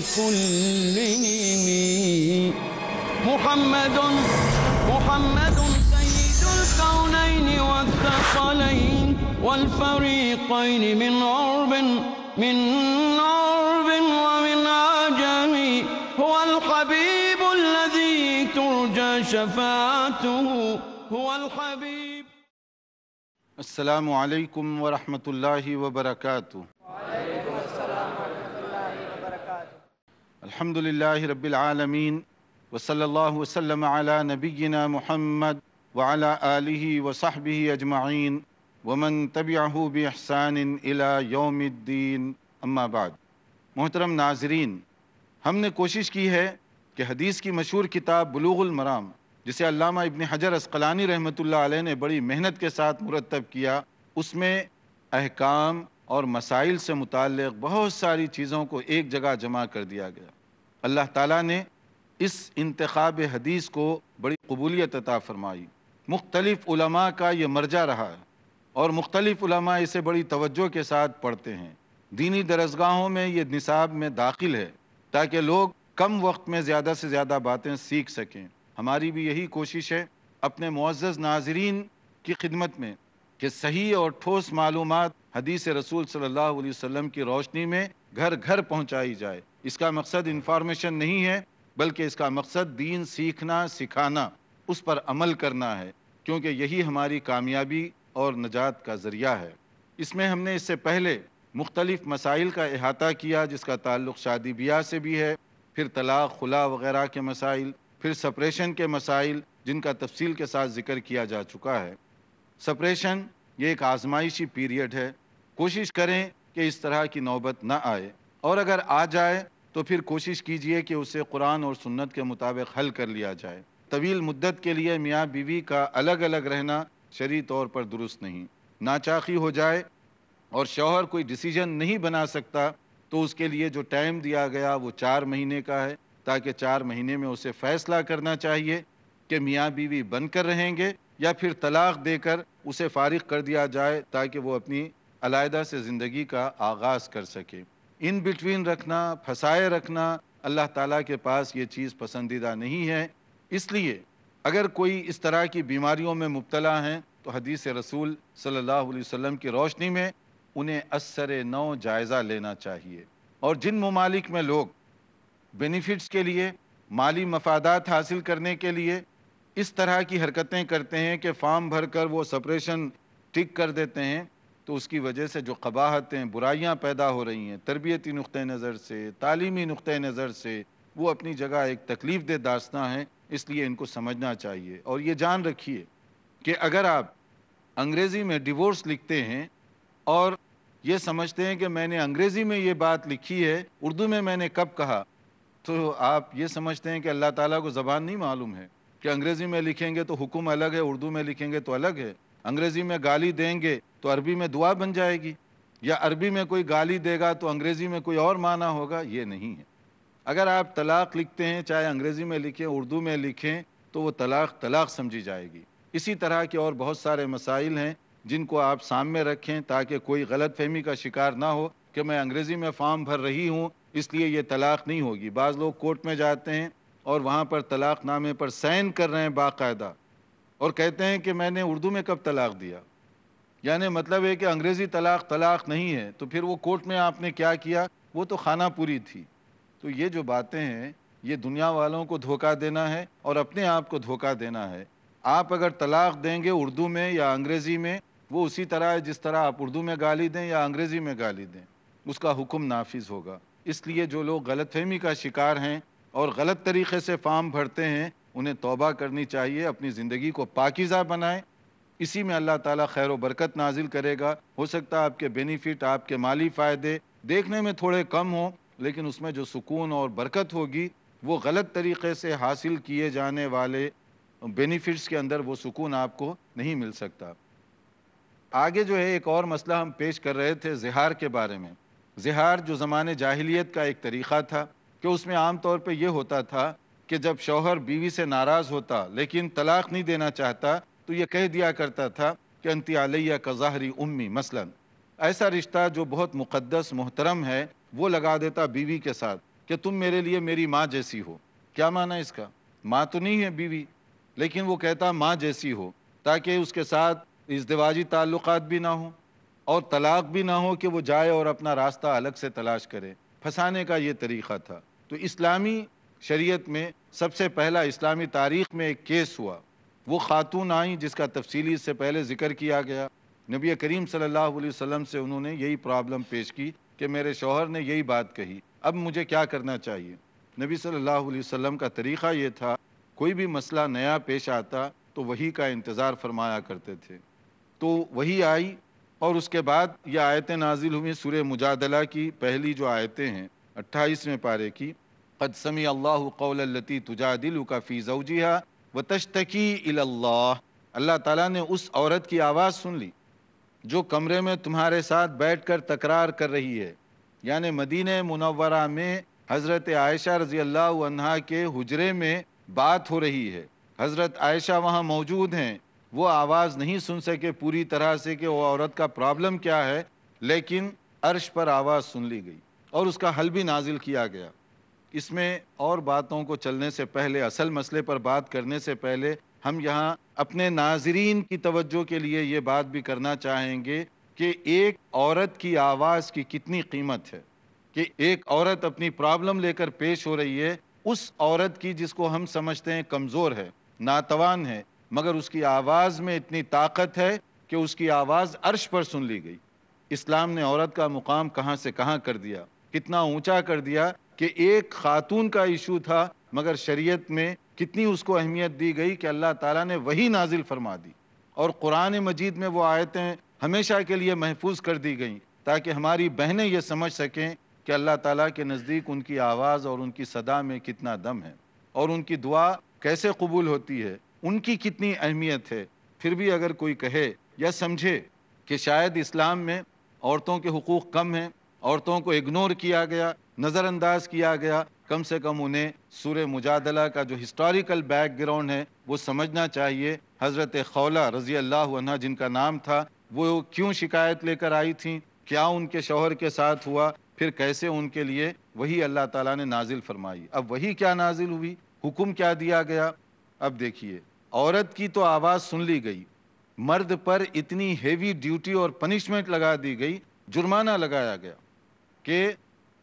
كلهم محمد محمد سيد الكونين والثقلين والفريقين من عرب من عرب ومن عجم هو الحبيب الذي ترجى شفاعته هو الحبيب السلام عليكم ورحمة الله وبركاته وعليكم السلام अल्हम्दुलिल्लाहि रब्बिल आलमीन वसल्लल्लाहु वसल्लम अला नबियिना मुहम्मद व अला आलिहि व सहबिहि अजमाइन वमन तबिअहु बिहसान इला यौमिद्दीन अम्मा बाद मोहतरम नाजरीन हमने कोशिश की है कि हदीस की मशहूर किताब बलूगुल मराम जिसे अल्लामा इब्न हजर असकलानी रहमतुल्लाह अलैह ने बड़ी मेहनत के साथ मुरतब किया उसमें अहकाम और मसाइल से मुतल बहुत सारी चीज़ों को एक जगह जमा कर दिया गया अल्लाह ताला ने इस इंतखब हदीस को बड़ी कबूलियत अता फरमाई मुख्तलफ का ये मर्जा रहा है और मुख्तलिफ़ इसे बड़ी तवज्जो के साथ पढ़ते हैं दीनी दरसगाहों में ये निसाब में दाखिल है ताकि लोग कम वक्त में ज़्यादा से ज़्यादा बातें सीख सकें हमारी भी यही कोशिश है अपने मुआज़ नाजरीन की खिदमत में कि सही और ठोस मालूम हदीस रसूल सल्लल्लाहु अलैहि वसल्लम की रोशनी में घर घर पहुंचाई जाए इसका मकसद इन्फॉर्मेशन नहीं है बल्कि इसका मकसद दीन सीखना सिखाना उस पर अमल करना है क्योंकि यही हमारी कामयाबी और नजात का ज़रिया है इसमें हमने इससे पहले मुख्तलिफ़ मसाइल का अहाता किया जिसका ताल्लुक शादी ब्याह से भी है फिर तलाक़ खुला वगैरह के मसाइल फिर सप्रेशन के मसाइल जिनका तफसील के साथ जिक्र किया जा चुका है सप्रेशन ये एक आजमाइशी पीरियड है कोशिश करें कि इस तरह की नौबत ना आए और अगर आ जाए तो फिर कोशिश कीजिए कि उसे कुरान और सुन्नत के मुताबिक हल कर लिया जाए तवील मुद्दत के लिए मियाँ बीवी का अलग अलग रहना शरी तौर पर दुरुस्त नहीं नाचाखी हो जाए और शौहर कोई डिसीजन नहीं बना सकता तो उसके लिए जो टाइम दिया गया वो चार महीने का है ताकि चार महीने में उसे फ़ैसला करना चाहिए कि मियाँ बीवी बनकर रहेंगे या फिर तलाक देकर उसे फारिग कर दिया जाए ताकि वो अपनी अलायदा से ज़िंदगी का आगाज़ कर सके इन बिटवीन रखना फंसाए रखना अल्लाह ताला के पास ये चीज़ पसंदीदा नहीं है इसलिए अगर कोई इस तरह की बीमारियों में मुबतला हैं तो हदीस रसूल सल्लल्लाहु अलैहि वसल्लम की रोशनी में उन्हें असर नौ जायज़ा लेना चाहिए और जिन ममालिक में लोग बेनिफिट्स के लिए माली मफादात हासिल करने के लिए इस तरह की हरकतें करते हैं कि फार्म भर कर वो सपरेशन टिक कर देते हैं तो उसकी वजह से जो कबाहतें बुराइयाँ पैदा हो रही हैं तरबियती नुक़ नज़र से तालीमी नुक़ नज़र से वो अपनी जगह एक तकलीफ़ दे दास्तान हैं इसलिए इनको समझना चाहिए और ये जान रखिए कि अगर आप अंग्रेज़ी में डिवोर्स लिखते हैं और ये समझते हैं कि मैंने अंग्रेज़ी में ये बात लिखी है उर्दू में मैंने कब कहा तो आप ये समझते हैं कि अल्लाह ताला को ज़बान नहीं मालूम है कि अंग्रेज़ी में लिखेंगे तो हुक्म अलग है उर्दू में लिखेंगे तो अलग है अंग्रेज़ी में गाली देंगे तो अरबी में दुआ बन जाएगी या अरबी में कोई गाली देगा तो अंग्रेज़ी में कोई और माना होगा ये नहीं है अगर आप तलाक़ लिखते हैं चाहे अंग्रेज़ी में लिखें उर्दू में लिखें तो वो तलाक़ तलाक़ समझी जाएगी इसी तरह के और बहुत सारे मसाइल हैं जिनको आप सामने रखें ताकि कोई गलत फहमी का शिकार ना हो कि मैं अंग्रेज़ी में फॉर्म भर रही हूँ इसलिए ये तलाक़ नहीं होगी बाज़ लोग कोर्ट में जाते हैं और वहाँ पर नामे पर साइन कर रहे हैं बाकायदा और कहते हैं कि मैंने उर्दू में कब तलाक़ दिया यानी मतलब है कि अंग्रेज़ी तलाक तलाक नहीं है तो फिर वो कोर्ट में आपने क्या किया वो तो खाना पूरी थी तो ये जो बातें हैं ये दुनिया वालों को धोखा देना है और अपने आप को धोखा देना है आप अगर तलाक देंगे उर्दू में या अंग्रेज़ी में वो उसी तरह है जिस तरह आप उर्दू में गाली दें या अंग्रेज़ी में गाली दें उसका हुक्म नाफिज होगा इसलिए जो लोग गलत फहमी का शिकार हैं और गलत तरीके से फार्म भरते हैं उन्हें तोबा करनी चाहिए अपनी ज़िंदगी को पाकिज़ा बनाएं इसी में अल्लाह ताला खैर बरकत नाजिल करेगा हो सकता है आपके बेनिफिट आपके माली फ़ायदे देखने में थोड़े कम हों लेकिन उसमें जो सुकून और बरकत होगी वो गलत तरीके से हासिल किए जाने वाले बेनिफिट्स के अंदर वो सुकून आपको नहीं मिल सकता आगे जो है एक और मसला हम पेश कर रहे थे जहार के बारे में जहार जो ज़माने जाहिलियत का एक तरीक़ा था कि उसमें आम तौर पर यह होता था कि जब शौहर बीवी से नाराज़ होता लेकिन तलाक़ नहीं देना चाहता तो ये कह दिया करता था कि अंतियालिया ज़ाहरी उम्मी मसलन ऐसा रिश्ता जो बहुत मुक़दस मोहतरम है वो लगा देता बीवी के साथ कि तुम मेरे लिए मेरी माँ जैसी हो क्या माना इसका माँ तो नहीं है बीवी लेकिन वो कहता माँ जैसी हो ताकि उसके साथ इजदवाजी ताल्लुकात भी ना हों और तलाक भी ना हो कि वो जाए और अपना रास्ता अलग से तलाश करे फंसाने का ये तरीक़ा था तो इस्लामी शरीयत में सबसे पहला इस्लामी तारीख़ में एक केस हुआ वो ख़ातून आई जिसका तफसीली इससे पहले ज़िक्र किया गया नबी करीम सल्लल्लाहु अलैहि वसल्लम से उन्होंने यही प्रॉब्लम पेश की कि मेरे शोहर ने यही बात कही अब मुझे क्या करना चाहिए नबी सल्लल्लाहु अलैहि वसल्लम का तरीक़ा ये था कोई भी मसला नया पेश आता तो वही का इंतज़ार फरमाया करते थे तो वही आई और उसके बाद ये आयतें नाजिल हुई सुर मुजादला की पहली जो आयतें हैं अट्ठाईसवें पारे की कदसमी अल्लाह कौलती तुजा दिल का फ़ी जवजिया व तशतकी अल्लाह ताला ने उस औरत की आवाज़ सुन ली जो कमरे में तुम्हारे साथ बैठकर तकरार कर रही है यानि मदीन मुनवरा में हज़रत आयशा रज़ी अल्लाह अनहा के हजरे में बात हो रही है हज़रत आयशा वहाँ मौजूद हैं वो आवाज़ नहीं सुन सके पूरी तरह से कि वो औरत का प्रॉब्लम क्या है लेकिन अर्श पर आवाज़ सुन ली गई और उसका हल भी नाजिल किया गया इसमें और बातों को चलने से पहले असल मसले पर बात करने से पहले हम यहाँ अपने नाजरीन की तवज्जो के लिए ये बात भी करना चाहेंगे कि एक औरत की आवाज़ की कितनी कीमत है कि एक औरत अपनी प्रॉब्लम लेकर पेश हो रही है उस औरत की जिसको हम समझते हैं कमज़ोर है नातवान है मगर उसकी आवाज़ में इतनी ताकत है कि उसकी आवाज़ अर्श पर सुन ली गई इस्लाम ने औरत का मुकाम कहाँ से कहाँ कर दिया कितना ऊंचा कर दिया कि एक खातून का इशू था मगर शरीयत में कितनी उसको अहमियत दी गई कि अल्लाह ताला ने वही नाजिल फरमा दी और कुरान मजीद में वो आयतें हमेशा के लिए महफूज कर दी गई ताकि हमारी बहनें ये समझ सकें कि अल्लाह ताला के नज़दीक उनकी आवाज़ और उनकी सदा में कितना दम है और उनकी दुआ कैसे कबूल होती है उनकी कितनी अहमियत है फिर भी अगर कोई कहे या समझे कि शायद इस्लाम में औरतों के हकूक़ कम हैं औरतों को इग्नोर किया गया नज़रअंदाज किया गया कम से कम उन्हें सूर मुजादला का जो हिस्टोरिकल बैकग्राउंड है वो समझना चाहिए हज़रत खौला रज़ी अल्लाह जिनका नाम था वो क्यों शिकायत लेकर आई थी क्या उनके शोहर के साथ हुआ फिर कैसे उनके लिए वही अल्लाह ताला ने नाजिल फरमाई अब वही क्या नाजिल हुई हुक्म क्या दिया गया अब देखिए औरत की तो आवाज़ सुन ली गई मर्द पर इतनी हेवी ड्यूटी और पनिशमेंट लगा दी गई जुर्माना लगाया गया कि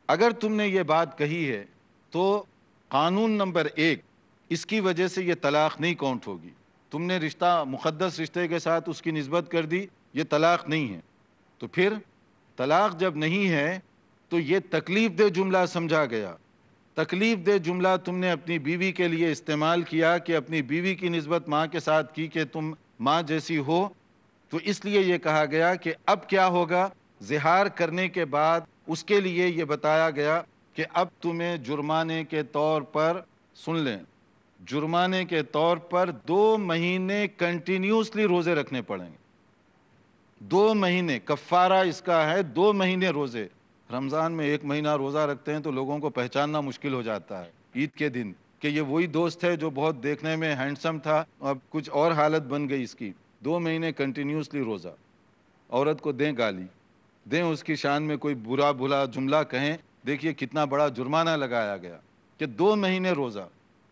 अगर तुमने ये बात कही है तो कानून नंबर एक इसकी वजह से ये तलाक़ नहीं काउंट होगी तुमने रिश्ता मुक़दस रिश्ते के साथ उसकी नस्बत कर दी ये तलाक़ नहीं है तो फिर तलाक़ जब नहीं है तो ये तकलीफ़ दे जुमला समझा गया तकलीफ़ दे जुमला तुमने अपनी बीवी के लिए इस्तेमाल किया कि अपनी बीवी की नस्बत माँ के साथ की कि तुम माँ जैसी हो तो इसलिए ये कहा गया कि अब क्या होगा जहार करने के बाद उसके लिए ये बताया गया कि अब तुम्हें जुर्माने के तौर पर सुन लें जुर्माने के तौर पर दो महीने कंटिन्यूसली रोज़े रखने पड़ेंगे दो महीने कफ़ारा इसका है दो महीने रोज़े रमज़ान में एक महीना रोज़ा रखते हैं तो लोगों को पहचानना मुश्किल हो जाता है ईद के दिन कि ये वही दोस्त है जो बहुत देखने में हैंडसम था अब कुछ और हालत बन गई इसकी दो महीने कंटिन्यूसली रोज़ा औरत को दें गाली दें उसकी शान में कोई बुरा भुला जुमला कहें देखिए कितना बड़ा जुर्माना लगाया गया कि दो महीने रोज़ा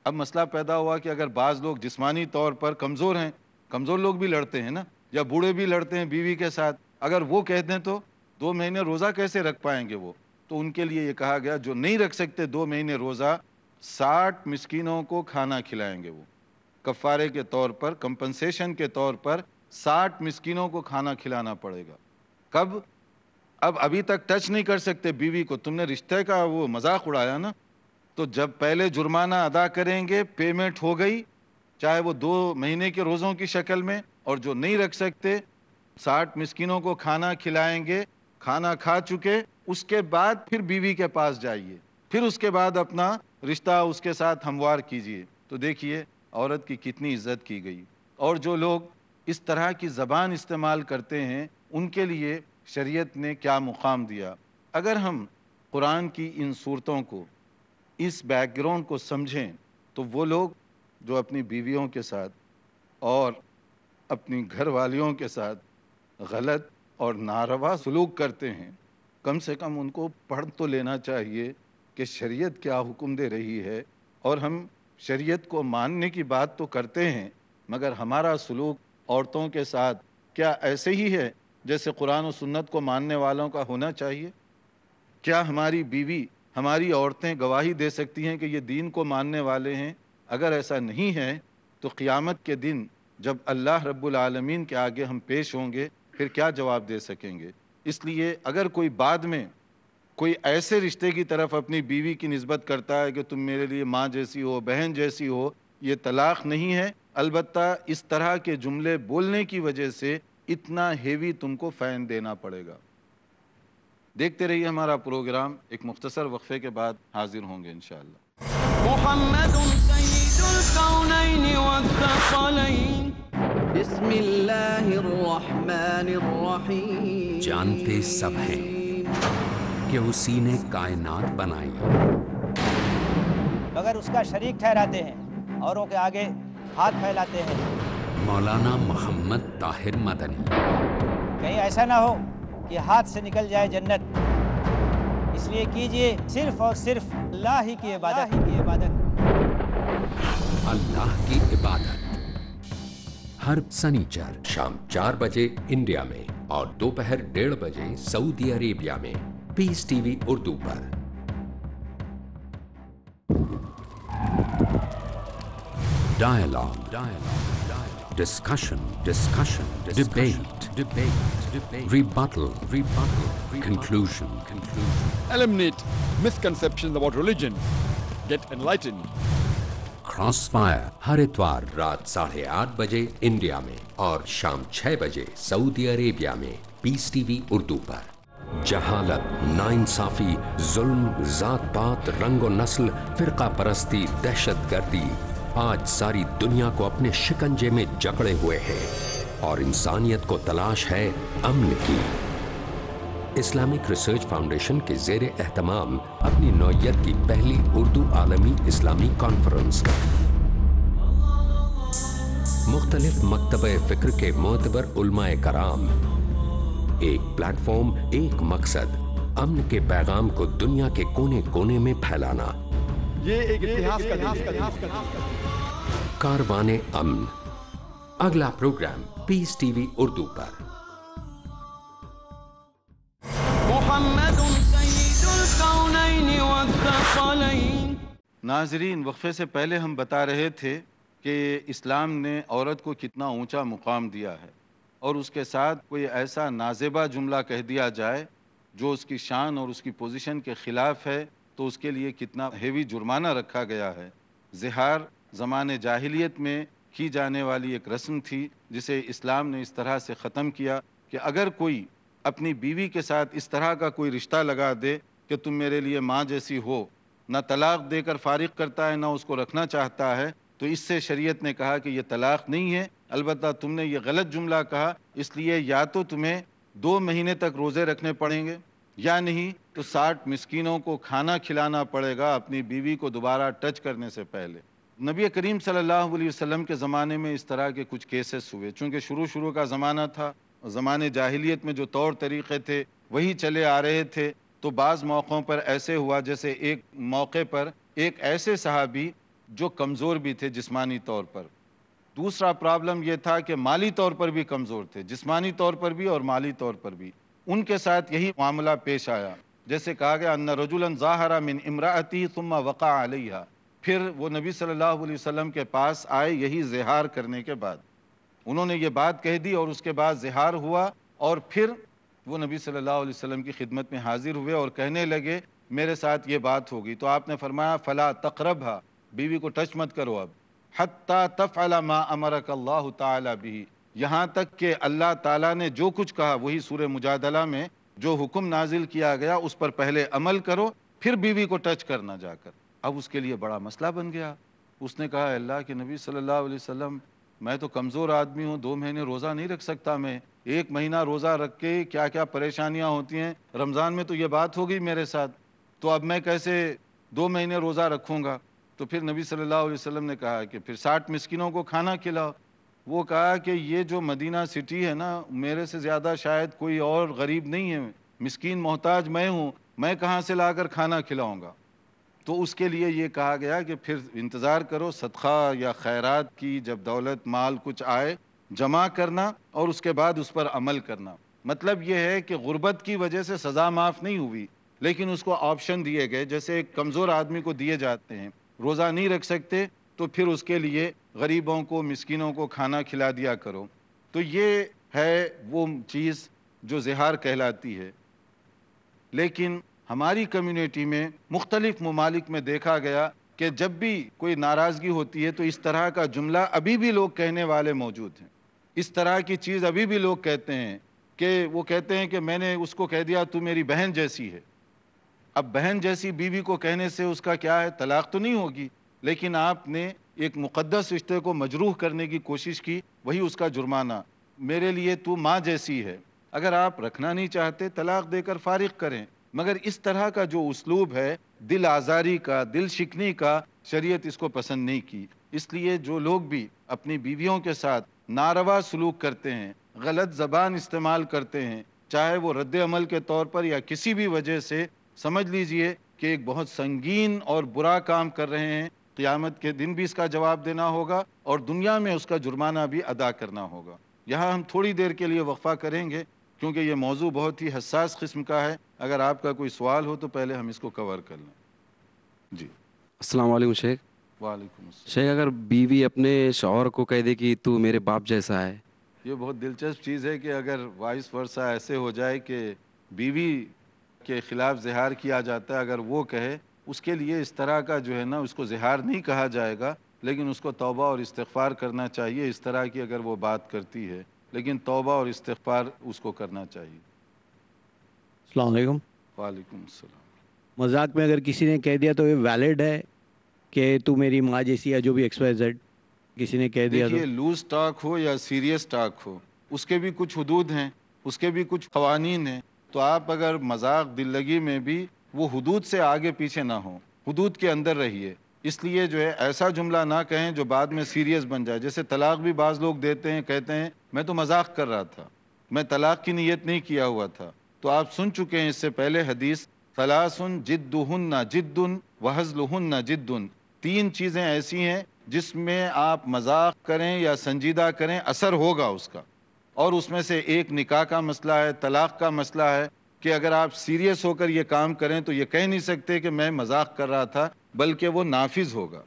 अब मसला पैदा हुआ कि अगर बाज़ लोग जिस्मानी तौर पर कमज़ोर हैं कमज़ोर लोग भी लड़ते हैं ना या बूढ़े भी लड़ते हैं बीवी के साथ अगर वो कह दें तो दो महीने रोज़ा कैसे रख पाएंगे वो तो उनके लिए ये कहा गया जो नहीं रख सकते दो महीने रोज़ा साठ मस्किनों को खाना खिलाएंगे वो कफ़ारे के तौर पर कंपनसेशन के तौर पर साठ मस्किनों को खाना खिलाना पड़ेगा कब अब अभी तक टच नहीं कर सकते बीवी को तुमने रिश्ते का वो मजाक उड़ाया ना तो जब पहले जुर्माना अदा करेंगे पेमेंट हो गई चाहे वो दो महीने के रोज़ों की शक्ल में और जो नहीं रख सकते साठ मिस्किनों को खाना खिलाएंगे खाना खा चुके उसके बाद फिर बीवी के पास जाइए फिर उसके बाद अपना रिश्ता उसके साथ हमवार कीजिए तो देखिए औरत की कितनी इज्जत की गई और जो लोग इस तरह की ज़बान इस्तेमाल करते हैं उनके लिए शरीयत ने क्या मुकाम दिया अगर हम कुरान की इन सूरतों को इस बैकग्राउंड को समझें तो वो लोग जो अपनी बीवियों के साथ और अपनी घर वालियों के साथ गलत और नारवा सलूक करते हैं कम से कम उनको पढ़ तो लेना चाहिए कि शरीयत क्या हुक्म दे रही है और हम शरीयत को मानने की बात तो करते हैं मगर हमारा सलूक औरतों के साथ क्या ऐसे ही है जैसे कुरान और सुन्नत को मानने वालों का होना चाहिए क्या हमारी बीवी हमारी औरतें गवाही दे सकती हैं कि ये दीन को मानने वाले हैं अगर ऐसा नहीं है तो क़ियामत के दिन जब अल्लाह रब्बुल आलमीन के आगे हम पेश होंगे फिर क्या जवाब दे सकेंगे इसलिए अगर कोई बाद में कोई ऐसे रिश्ते की तरफ अपनी बीवी की नस्बत करता है कि तुम मेरे लिए माँ जैसी हो बहन जैसी हो ये तलाक़ नहीं है अलबत् इस तरह के जुमले बोलने की वजह से इतना हेवी तुमको फ़ैन देना पड़ेगा देखते रहिए हमारा प्रोग्राम एक मुख्तसर वक्फे के बाद हाजिर होंगे इन जानते सब हैं कि उसी ने कायनात बनाई मगर उसका शरीक ठहराते हैं औरों के आगे हाथ फैलाते हैं मौलाना मोहम्मद ताहिर मदनी कहीं ऐसा ना हो कि हाथ से निकल जाए जन्नत इसलिए कीजिए सिर्फ और सिर्फ अल्लाह ही की इबादत ही की इबादत अल्लाह की इबादत हर सनीचर शाम चार बजे इंडिया में और दोपहर डेढ़ बजे सऊदी अरेबिया में पीस टीवी उर्दू पर dialogue dialogue discussion, discussion, discussion debate, debate, debate, rebuttal, rebuttal, rebuttal conclusion, conclusion. conclusion, Eliminate misconceptions about religion. Get enlightened. Crossfire हर इतवार रात साढ़े आठ बजे इंडिया में और शाम छह बजे सऊदी अरेबिया में पीस टीवी उर्दू पर जहालत ظلم ذات پات رنگ و نسل فرقہ پرستی دہشت گردی आज सारी दुनिया को अपने शिकंजे में जकड़े हुए हैं और इंसानियत को तलाश है अमन की इस्लामिक रिसर्च फाउंडेशन के जेर एहतमाम अपनी नौयत की पहली उर्दू आलमी इस्लामी कॉन्फ्रेंस मुख्तलिफ मकतब फिक्र के मोतबर उलमाए कराम एक प्लेटफॉर्म एक मकसद अमन के पैगाम को दुनिया के कोने कोने में फैलाना ये एक इतिहास का इतिहास का कारवाने अमन अगला प्रोग्राम पीस टीवी उर्दू पर नाजरीन वक्फे से पहले हम बता रहे थे कि इस्लाम ने औरत को कितना ऊंचा मुकाम दिया है और उसके साथ कोई ऐसा नाजेबा जुमला कह दिया जाए जो उसकी शान और उसकी पोजीशन के ख़िलाफ़ है तो उसके लिए कितना हेवी जुर्माना रखा गया है जहार ज़मान जाहिलियत में की जाने वाली एक रस्म थी जिसे इस्लाम ने इस तरह से ख़त्म किया कि अगर कोई अपनी बीवी के साथ इस तरह का कोई रिश्ता लगा दे कि तुम मेरे लिए माँ जैसी हो ना तलाक़ देकर फारिग करता है ना उसको रखना चाहता है तो इससे शरीयत ने कहा कि यह तलाक़ नहीं है अलबत् तुमने ये गलत जुमला कहा इसलिए या तो तुम्हें दो महीने तक रोज़े रखने पड़ेंगे या नहीं तो साठ मिसकीनों को खाना खिलाना पड़ेगा अपनी बीवी को दोबारा टच करने से पहले नबी करीम सल्लल्लाहु अलैहि वसल्लम के ज़माने में इस तरह के कुछ केसेस हुए चूँकि शुरू शुरू का ज़माना था ज़माने जाहिलियत में जो तौर तरीक़े थे वही चले आ रहे थे तो बाज़ मौक़ों पर ऐसे हुआ जैसे एक मौके पर एक ऐसे सहाबी जो कमज़ोर भी थे जिस्मानी तौर पर दूसरा प्रॉब्लम यह था कि माली तौर पर भी कमज़ोर थे जिस्मानी तौर पर भी और माली तौर पर भी उनके साथ यही मामला पेश आया जैसे कहा गया अन्ना रजुलन ज़ाहरा मिन इमराती सुम्मा वक़ा आलिया फिर वो नबी सल्लल्लाहु अलैहि वसल्लम के पास आए यही जहार करने के बाद उन्होंने ये बात कह दी और उसके बाद जहार हुआ और फिर वो नबी सल्लल्लाहु अलैहि वसल्लम की खिदमत में हाजिर हुए और कहने लगे मेरे साथ ये बात होगी तो आपने फरमाया फ़ला तकरब हा बीवी को टच मत करो अब हत्ता तफ़ मा अमरक अल्लाह तही यहाँ तक कि अल्लाह ताला ने जो कुछ कहा वही सूर्य मुजादला में जो हुक्म नाजिल किया गया उस पर पहले अमल करो फिर बीवी को टच करना जाकर अब उसके लिए बड़ा मसला बन गया उसने कहा अल्लाह के नबी सल्लल्लाहु अलैहि वसल्लम मैं तो कमज़ोर आदमी हूँ दो महीने रोज़ा नहीं रख सकता मैं एक महीना रोज़ा रख के क्या क्या परेशानियाँ होती हैं रमज़ान में तो ये बात हो गई मेरे साथ तो अब मैं कैसे दो महीने रोज़ा रखूँगा तो फिर नबी सल्लल्लाहु अलैहि वसल्लम ने कहा कि फिर साठ मिसकिनों को खाना खिलाओ वो कहा कि ये जो मदीना सिटी है ना मेरे से ज़्यादा शायद कोई और गरीब नहीं है मिसकीन मोहताज मैं हूँ मैं कहाँ से लाकर खाना खिलाऊँगा तो उसके लिए ये कहा गया कि फिर इंतज़ार करो सदख़ा या खैरात की जब दौलत माल कुछ आए जमा करना और उसके बाद उस पर अमल करना मतलब ये है कि गुर्बत की वजह से सज़ा माफ़ नहीं हुई लेकिन उसको ऑप्शन दिए गए जैसे एक कमज़ोर आदमी को दिए जाते हैं रोज़ा नहीं रख सकते तो फिर उसके लिए गरीबों को मिसकिनों को खाना खिला दिया करो तो ये है वो चीज़ जो जहार कहलाती है लेकिन हमारी कम्यूनिटी में मुख्तलिफ ममालिक में देखा गया कि जब भी कोई नाराज़गी होती है तो इस तरह का जुमला अभी भी लोग कहने वाले मौजूद हैं इस तरह की चीज़ अभी भी लोग कहते हैं कि वो कहते हैं कि मैंने उसको कह दिया तू मेरी बहन जैसी है अब बहन जैसी बीवी को कहने से उसका क्या है तलाक तो नहीं होगी लेकिन आपने एक मुकदस रिश्ते को मजरूह करने की कोशिश की वही उसका जुर्माना मेरे लिए तू माँ जैसी है अगर आप रखना नहीं चाहते तलाक देकर फारिग करें मगर इस तरह का जो उसलूब है दिल आज़ारी का दिल शिकनी का शरीयत इसको पसंद नहीं की इसलिए जो लोग भी अपनी बीवियों के साथ नारवा सलूक करते हैं गलत ज़बान इस्तेमाल करते हैं चाहे वो रद्द अमल के तौर पर या किसी भी वजह से समझ लीजिए कि एक बहुत संगीन और बुरा काम कर रहे हैं क़ियामत के दिन भी इसका जवाब देना होगा और दुनिया में उसका जुर्माना भी अदा करना होगा यहाँ हम थोड़ी देर के लिए वक्फ़ा करेंगे क्योंकि ये मौजू बहुत ही हसास किस्म का है अगर आपका कोई सवाल हो तो पहले हम इसको कवर कर लें जी अस्सलाम वालेकुम शेख वालेकुम शेख अगर बीवी अपने शोहर को कह दे कि तू मेरे बाप जैसा है ये बहुत दिलचस्प चीज़ है कि अगर वाइस वर्षा ऐसे हो जाए कि बीवी के ख़िलाफ़ जहार किया जाता है अगर वो कहे उसके लिए इस तरह का जो है ना उसको जहार नहीं कहा जाएगा लेकिन उसको तौबा और इस्तफ़ार करना चाहिए इस तरह की अगर वो बात करती है लेकिन तोबा और इस्तेफार उसको करना चाहिए वालेकुम मजाक में अगर किसी ने कह दिया तो ये वैलिड है कि तू मेरी माँ जैसी या जो भी एक्स वाई जेड किसी ने कह दिया तो लूज टाक हो या सीरियस टाक हो उसके भी कुछ हदूद हैं उसके भी कुछ कवानीन हैं तो आप अगर मजाक दिल्लगी में भी वो हदूद से आगे पीछे ना हो हदूद के अंदर रहिए इसलिए जो है ऐसा जुमला ना कहें जो बाद में सीरियस बन जाए जैसे तलाक भी बाज़ लोग देते हैं कहते हैं मैं तो मजाक कर रहा था मैं तलाक की नीयत नहीं किया हुआ था तो आप सुन चुके हैं इससे पहले हदीस तलासुन जिद्दुहन्ना जिद्दुन ना जिद्दुन तीन चीज़ें ऐसी हैं जिसमें आप मजाक करें या संजीदा करें असर होगा उसका और उसमें से एक निकाह का मसला है तलाक का मसला है कि अगर आप सीरियस होकर ये काम करें तो ये कह नहीं सकते कि मैं मजाक कर रहा था बल्कि वो नाफिज होगा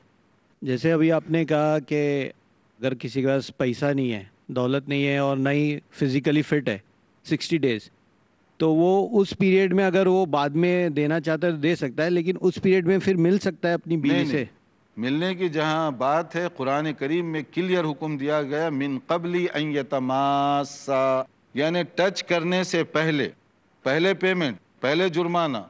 जैसे अभी आपने कहा कि अगर किसी के पास पैसा नहीं है दौलत नहीं है और ना ही फिज़िकली फिट है सिक्सटी डेज़ तो वो उस पीरियड में अगर वो बाद में देना चाहता है तो दे सकता है लेकिन उस पीरियड में फिर मिल सकता है अपनी बीवी से मिलने की जहाँ बात है कुरान करीम में क्लियर हुक्म दिया गया मिन कबली अयतमासा यानी टच करने से पहले पहले पेमेंट पहले जुर्माना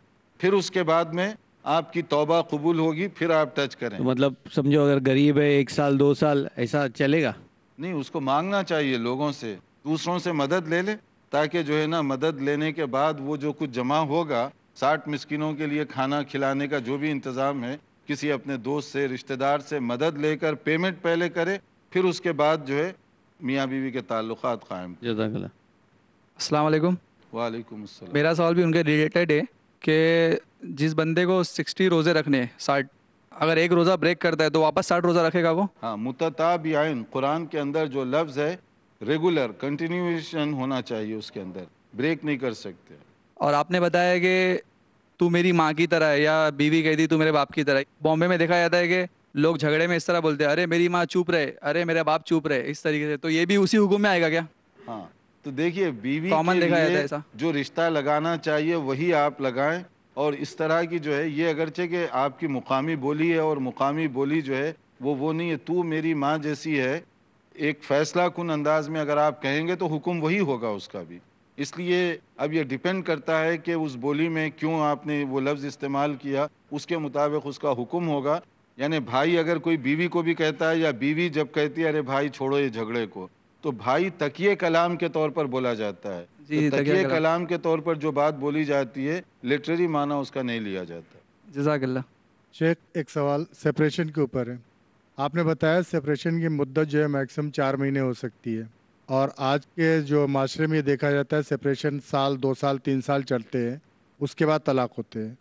फिर उसके बाद में आपकी तोबा कबूल होगी फिर आप टच करें तो मतलब समझो अगर गरीब है एक साल दो साल ऐसा चलेगा नहीं उसको मांगना चाहिए लोगों से दूसरों से मदद ले ले ताकि जो है ना मदद लेने के बाद वो जो कुछ जमा होगा साठ मिस्किनों के लिए खाना खिलाने का जो भी इंतज़ाम है किसी अपने दोस्त से रिश्तेदार से मदद लेकर पेमेंट पहले करे फिर उसके बाद जो है मियाँ बीवी के ताल्लुक कायम जजाकल्ला असलकम वालेकुम मेरा सवाल भी उनके रिलेटेड है कि जिस बंदे को सिक्सटी रोज़े रखने साठ अगर एक रोज़ा ब्रेक करता है तो वापस साठ रोज़ा रखेगा वो हाँ मुतताब आयन कुरान के अंदर जो लफ्ज़ है रेगुलर कंटिन्यूशन होना चाहिए उसके अंदर ब्रेक नहीं कर सकते और आपने बताया कि तू मेरी माँ की तरह है या बीवी कह दी तू मेरे बाप की तरह बॉम्बे में देखा जाता है कि लोग झगड़े में इस तरह बोलते हैं अरे मेरी माँ चुप रहे अरे मेरा बाप चुप रहे इस तरीके से तो ये भी उसी हुकुम में आएगा क्या हाँ तो देखिए बीवी कॉमन देखा जाता है ऐसा जो रिश्ता लगाना चाहिए वही आप लगाएं और इस तरह की जो है ये अगरचे कि आपकी मुकामी बोली है और मुकामी बोली जो है वो वो नहीं है तू मेरी माँ जैसी है एक फैसला कन अंदाज में अगर आप कहेंगे तो हुक्म वही होगा उसका भी इसलिए अब ये डिपेंड करता है कि उस बोली में क्यों आपने वो लफ्ज़ इस्तेमाल किया उसके मुताबिक उसका हुक्म होगा यानी भाई अगर कोई बीवी को भी कहता है या बीवी जब कहती है अरे भाई छोड़ो ये झगड़े को तो भाई तकिए कलाम के तौर पर बोला जाता है जी तो तकिए कलाम के तौर पर जो बात बोली जाती है लिटरेरी माना उसका नहीं लिया जाता जजाकल्ला शेख एक सवाल सेपरेशन के ऊपर है आपने बताया सेपरेशन की मुद्दत जो है मैक्सिमम चार महीने हो सकती है और आज के जो माशरे में देखा जाता है सेपरेशन साल दो साल तीन साल चलते हैं उसके बाद तलाक होते हैं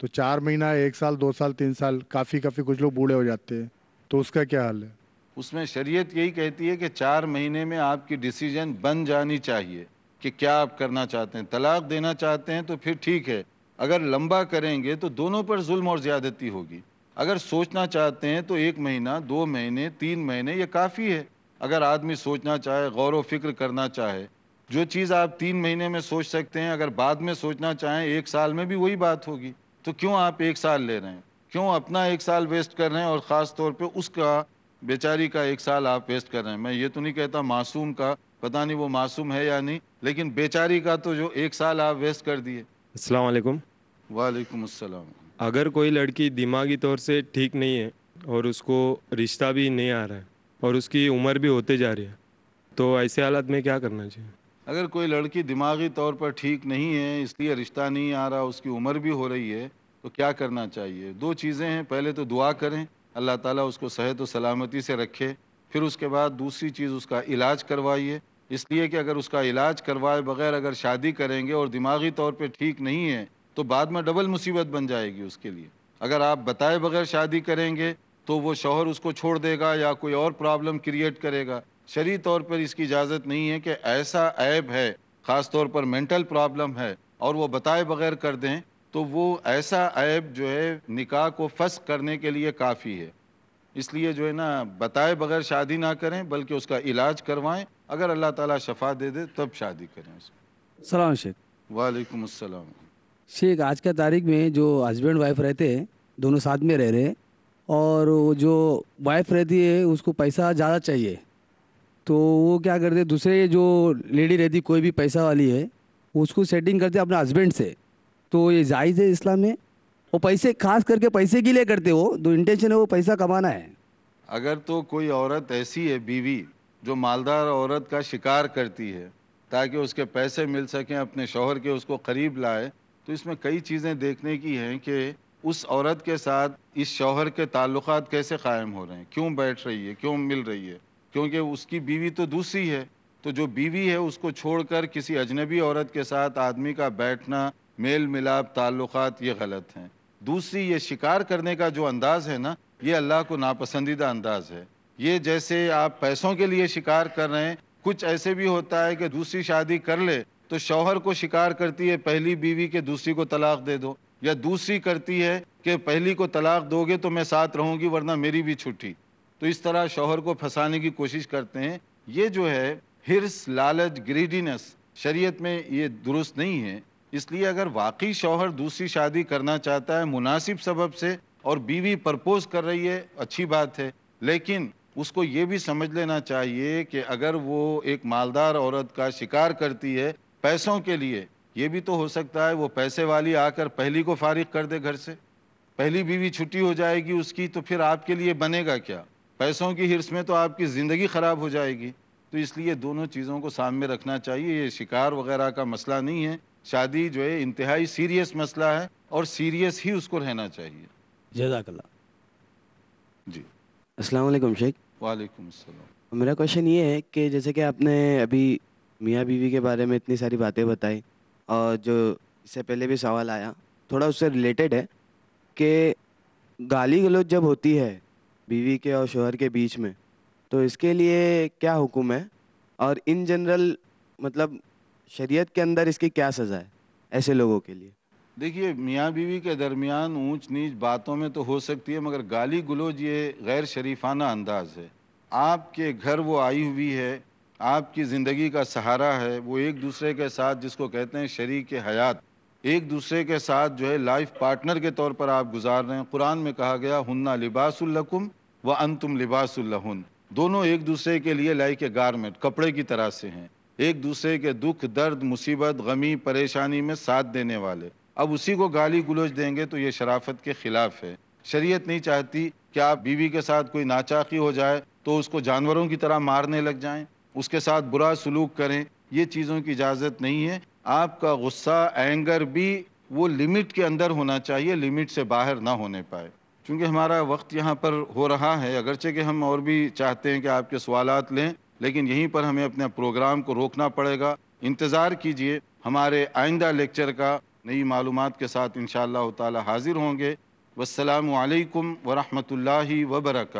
तो चार महीना एक साल दो साल तीन साल काफ़ी काफ़ी कुछ लोग बूढ़े हो जाते हैं तो उसका क्या हाल है उसमें शरीयत यही कहती है कि चार महीने में आपकी डिसीजन बन जानी चाहिए कि क्या आप करना चाहते हैं तलाक देना चाहते हैं तो फिर ठीक है अगर लंबा करेंगे तो दोनों पर जुल्म और ज़्यादती होगी अगर सोचना चाहते हैं तो एक महीना दो महीने तीन महीने ये काफ़ी है अगर आदमी सोचना चाहे गौर व फिक्र करना चाहे जो चीज़ आप तीन महीने में सोच सकते हैं अगर बाद में सोचना चाहें एक साल में भी वही बात होगी तो क्यों आप एक साल ले रहे हैं क्यों अपना एक साल वेस्ट कर रहे हैं और ख़ास तौर पर उसका बेचारी का एक साल आप वेस्ट कर रहे हैं मैं ये तो नहीं कहता मासूम का पता नहीं वो मासूम है या नहीं लेकिन बेचारी का तो जो एक साल आप वेस्ट कर दिए असलकुम वालेकुम असलम अगर कोई लड़की दिमागी तौर से ठीक नहीं है और उसको रिश्ता भी नहीं आ रहा है और उसकी उम्र भी होते जा रही है तो ऐसे हालात में क्या करना चाहिए अगर कोई लड़की दिमागी तौर पर ठीक नहीं है इसलिए रिश्ता नहीं आ रहा उसकी उम्र भी हो रही है तो क्या करना चाहिए दो चीज़ें हैं पहले तो दुआ करें अल्लाह ताला उसको सेहत व सलामती से रखे फिर उसके बाद दूसरी चीज़ उसका इलाज करवाइए इसलिए कि अगर उसका इलाज करवाए बगैर अगर शादी करेंगे और दिमागी तौर पे ठीक नहीं है तो बाद में डबल मुसीबत बन जाएगी उसके लिए अगर आप बताए बगैर शादी करेंगे तो वो शोहर उसको छोड़ देगा या कोई और प्रॉब्लम क्रिएट करेगा शरी तौर पर इसकी इजाज़त नहीं है कि ऐसा ऐब है ख़ास तौर पर मेंटल प्रॉब्लम है और वो बताए बगैर कर दें तो वो ऐसा ऐब जो है निकाह को फस करने के लिए काफ़ी है इसलिए जो है ना बताए बगैर शादी ना करें बल्कि उसका इलाज करवाएं अगर अल्लाह ताला शफा दे दे तब शादी करें उसको सलाम शेख वालेकुम अस्सलाम शेख आज का तारीख में जो हस्बैंड वाइफ रहते हैं दोनों साथ में रह रहे हैं और वो जो वाइफ रहती है उसको पैसा ज़्यादा चाहिए तो वो क्या करते दूसरे जो लेडी रहती कोई भी पैसा वाली है उसको सेटिंग करते अपने हस्बैंड से तो ये जायज़ है इस्लाम में वो पैसे खास करके पैसे के लिए करते हो जो इंटेंशन है वो पैसा कमाना है अगर तो कोई औरत ऐसी है बीवी जो मालदार औरत का शिकार करती है ताकि उसके पैसे मिल सकें अपने शोहर के उसको करीब लाए तो इसमें कई चीज़ें देखने की हैं कि उस औरत के साथ इस शोहर के ताल्लुक कैसे कायम हो रहे हैं क्यों बैठ रही है क्यों मिल रही है क्योंकि उसकी बीवी तो दूसरी है तो जो बीवी है उसको छोड़कर किसी अजनबी औरत के साथ आदमी का बैठना मेल मिलाप ताल्लुकात ये गलत हैं दूसरी ये शिकार करने का जो अंदाज़ है ना ये अल्लाह को नापसंदीदा अंदाज़ है ये जैसे आप पैसों के लिए शिकार कर रहे हैं कुछ ऐसे भी होता है कि दूसरी शादी कर ले तो शौहर को शिकार करती है पहली बीवी के दूसरी को तलाक दे दो या दूसरी करती है कि पहली को तलाक दोगे तो मैं साथ रहूँगी वरना मेरी भी छुट्टी तो इस तरह शौहर को फंसाने की कोशिश करते हैं ये जो है हिरस लालच ग्रीडीनेस शरीयत में ये दुरुस्त नहीं है इसलिए अगर वाकई शौहर दूसरी शादी करना चाहता है मुनासिब सबब से और बीवी प्रपोज कर रही है अच्छी बात है लेकिन उसको ये भी समझ लेना चाहिए कि अगर वो एक मालदार औरत का शिकार करती है पैसों के लिए ये भी तो हो सकता है वो पैसे वाली आकर पहली को फारिग कर दे घर से पहली बीवी छुट्टी हो जाएगी उसकी तो फिर आपके लिए बनेगा क्या पैसों की हिरस में तो आपकी ज़िंदगी ख़राब हो जाएगी तो इसलिए दोनों चीज़ों को सामने रखना चाहिए ये शिकार वगैरह का मसला नहीं है शादी जो है इंतहाई सीरियस मसला है और सीरियस ही उसको रहना चाहिए जजाकला जी अस्सलाम शेख वालेकुम अस्सलाम मेरा क्वेश्चन ये है कि जैसे कि आपने अभी मियाँ बीवी के बारे में इतनी सारी बातें बताई और जो इससे पहले भी सवाल आया थोड़ा उससे रिलेटेड है कि गाली गलोच जब होती है बीवी के और शोहर के बीच में तो इसके लिए क्या हुक्म है और इन जनरल मतलब शरीयत के अंदर इसकी क्या सज़ा है ऐसे लोगों के लिए देखिए मियाँ बीवी के दरमियान ऊंच नीच बातों में तो हो सकती है मगर गाली गलोज ये गैर शरीफाना अंदाज है आपके घर वो आई हुई है आपकी ज़िंदगी का सहारा है वो एक दूसरे के साथ जिसको कहते हैं शरीक हयात एक दूसरे के साथ जो है लाइफ पार्टनर के तौर पर आप गुजार रहे हैं कुरान में कहा गया हन्ना लिबासकुम व अन तुम लिबासुल्लहन दोनों एक दूसरे के लिए लाइक ए गारमेंट कपड़े की तरह से हैं एक दूसरे के दुख दर्द मुसीबत गमी परेशानी में साथ देने वाले अब उसी को गाली गुलोच देंगे तो ये शराफत के ख़िलाफ़ है शरीयत नहीं चाहती कि आप बीवी के साथ कोई नाचाकी हो जाए तो उसको जानवरों की तरह मारने लग जाएं, उसके साथ बुरा सलूक करें ये चीज़ों की इजाज़त नहीं है आपका गुस्सा एंगर भी वो लिमिट के अंदर होना चाहिए लिमिट से बाहर ना होने पाए चूँकि हमारा वक्त यहाँ पर हो रहा है अगरचे कि हम और भी चाहते हैं कि आपके सवाल लें लेकिन यहीं पर हमें अपने प्रोग्राम को रोकना पड़ेगा इंतज़ार कीजिए हमारे आइंदा लेक्चर का नई मालूम के साथ इन ताला हाजिर होंगे वालकम वरम ला वबरक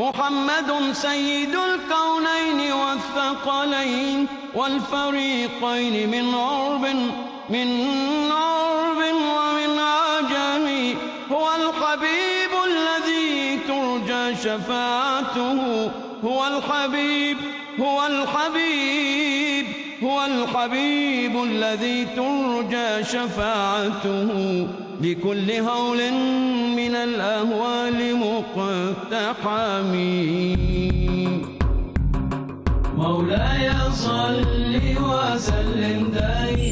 محمد سيد الكونين والثقلين والفريقين من عرب من عرب ومن عجم هو الحبيب الذي ترجى شفاعته هو الحبيب هو الحبيب هو الحبيب الذي ترجى شفاعته بكل هول من الأهوال مقتحمي مولاي صل وسلم دائما